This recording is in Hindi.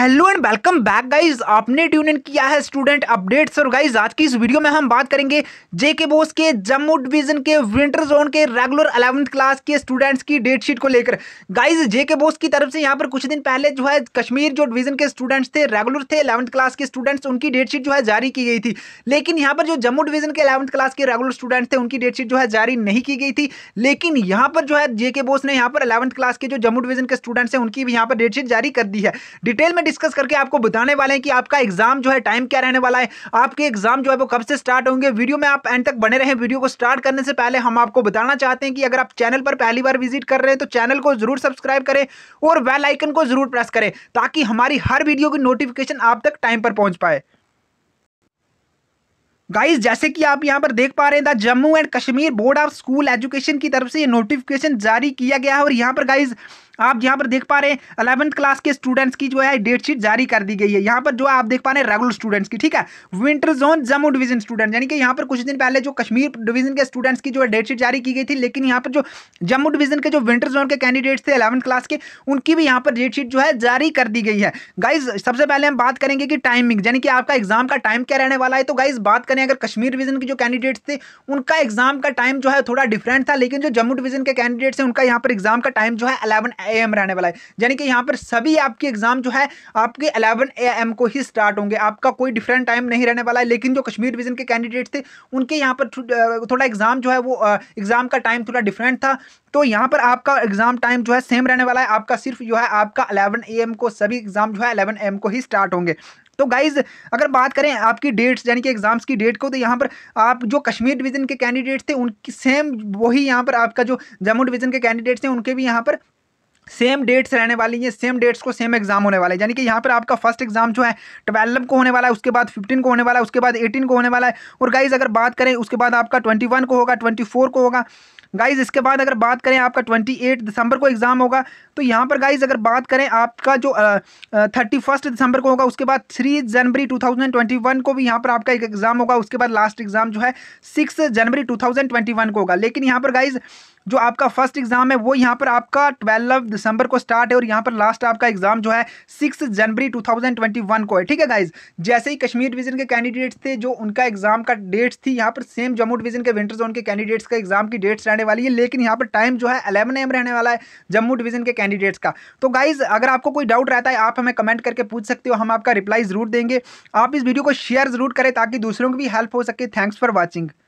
hello and welcome back guys आपने ट्यून इन किया है स्टूडेंट अपडेट्स और गाइस आज की इस वीडियो में हम बात करेंगे जेके बोस के जम्मू डिवीजन के विंटर जोन के रेगुलर अलेवंथ क्लास के स्टूडेंट्स की डेट शीट को लेकर गाइस जेके बोस की तरफ से यहां पर कुछ दिन पहले जो है कश्मीर जो डिवीजन के स्टूडेंट्स थे रेगुलर थे अलेवंथ क्लास के स्टूडेंट्स उनकी डेट शीट जो है जारी की गई थी लेकिन यहाँ पर जो जम्मू डिवीजन के अलेवंथ क्लास के रेगुलर स्टूडेंट्स थे उनकी डेट शीट जो है जारी नहीं की गई थी लेकिन यहाँ पर जो है जेके बोस ने यहाँ पर अलेवंथ क्लास के जो जम्मू डिवीजन के स्टूडेंट्स हैं उनकी भी यहाँ पर डेट शीट जारी कर दी है डिटेल में डिस्कस करके आपको बताने वाले हैं कि आपका एग्जाम जो है टाइम क्या रहने वाला है आपके एग्जाम जो है वो कब से स्टार्ट होंगे वीडियो में आप एंड तक बने रहे वीडियो को स्टार्ट करने से पहले हम आपको बताना चाहते हैं कि अगर आप चैनल पर पहली बार विजिट कर रहे हैं तो चैनल को जरूर सब्सक्राइब करें और बेल आइकन को जरूर प्रेस करें ताकि हमारी हर वीडियो की नोटिफिकेशन आप तक टाइम पर पहुंच पाए गाइस जैसे कि आप यहां पर देख पा रहे हैं the Jammu and Kashmir board of school education की तरफ से ये नोटिफिकेशन जारी किया गया है और यहां पर गाइस आप यहाँ पर देख पा रहे हैं अलेवंथ क्लास के स्टूडेंट्स की जो है डेट शीट जारी कर दी गई है यहाँ पर जो आप देख पा रहे हैं रेगुलर स्टूडेंट्स की ठीक है winter zone Jammu division student यानी कि यहाँ पर कुछ दिन पहले जो कश्मीर डिवीजन के स्टूडेंट्स की जो है डेटशीट जारी की गई थी लेकिन यहाँ पर जो जम्मू डिवीजन के जो विंटर जोन के कैंडिडेट्स थे अलेवंथ क्लास के उनकी भी यहाँ पर डेटशीट जो है जारी कर दी गई है गाइज सबसे पहले हम बात करेंगे कि टाइमिंग यानी कि आपका एग्जाम का टाइम क्या रहने वाला है तो गाइज बात करें अगर कश्मीर डिवीजन के जो कैंडिडेट्स थे उनका एग्जाम का टाइम जो है थोड़ा डिफरेंट था लेकिन जो जम्मू डिवीजन के कैंडिडेट्स हैं उनका यहाँ पर एग्जाम का टाइम जो है अलेवन एम रहने वाला है यानी कि यहाँ पर सभी आपके एग्जाम जो है आपके अलेवन ए एम को ही स्टार्ट होंगे आपका कोई डिफरेंट टाइम नहीं रहने वाला है लेकिन जो कश्मीर डिवीजन के कैंडिडेट थे उनके यहाँ पर थोड़ा एग्जाम जो है वो एग्जाम का टाइम थोड़ा डिफरेंट था तो यहाँ पर आपका एग्जाम टाइम जो है सेम रहने वाला है आपका सिर्फ जो है आपका 11 एम को सभी एग्जाम जो है 11 एम को ही स्टार्ट होंगे तो गाइज अगर बात करें आपकी डेट्स यानी कि एग्जाम्स की डेट को तो यहाँ पर आप जो कश्मीर डिवीजन के कैंडिडेट्स थे उनकी सेम वही यहाँ पर आपका जो जम्मू डिवीजन के कैंडिडेट्स हैं उनके भी यहाँ पर सेम डेट्स रहने वाली हैं सेम डेट्स को सेम एग्जाम होने वाला है यानी कि यहाँ पर आपका फर्स्ट एग्जाम जो है ट्वेल्व को होने वाला है उसके बाद फिफ्टीन को होने वाला है उसके बाद एटीन को होने वाला है और गाइज अगर बात करें उसके बाद आपका ट्वेंटी वन को होगा ट्वेंटी फोर को होगा गाइज इसके बाद अगर बात करें आपका ट्वेंटी एट दिसंबर को एग्ज़ाम होगा तो यहाँ पर गाइज अगर बात करें आपका जो थर्टी फर्स्ट दिसंबर को होगा उसके बाद three January two thousand twenty one को भी यहाँ पर आपका एक एग्ज़ाम होगा उसके बाद लास्ट एग्ज़ाम जो है six January two thousand twenty one को होगा लेकिन यहाँ पर गाइज जो आपका फर्स्ट एग्ज़ाम है वो यहाँ पर आपका ट्वेल्व दिसंबर को स्टार्ट है और यहाँ पर लास्ट आपका एग्ज़ाम जो है सिक्स जनवरी 2021 को है ठीक है गाइज जैसे ही कश्मीर डिवीजन के कैंडिडेट्स थे जो उनका एग्ज़ाम का डेट्स थी यहाँ पर सेम जम्मू डिवीजन के विंटर जोन के कैंडिडेट्स का एग्ज़ाम की डेट्स रहने वाली है लेकिन यहाँ पर टाइम जो है अलेवन एम रहने वाला है जम्मू डिवीजन के कैंडिडेट्स का तो गाइज़ अगर आपको कोई डाउट रहता है आप हमें कमेंट करके पूछ सकते हो हम आपका रिप्लाई ज़रूर देंगे आप इस वीडियो को शेयर ज़रूर करें ताकि दूसरों की भी हेल्प हो सके थैंक्स फॉर वॉचिंग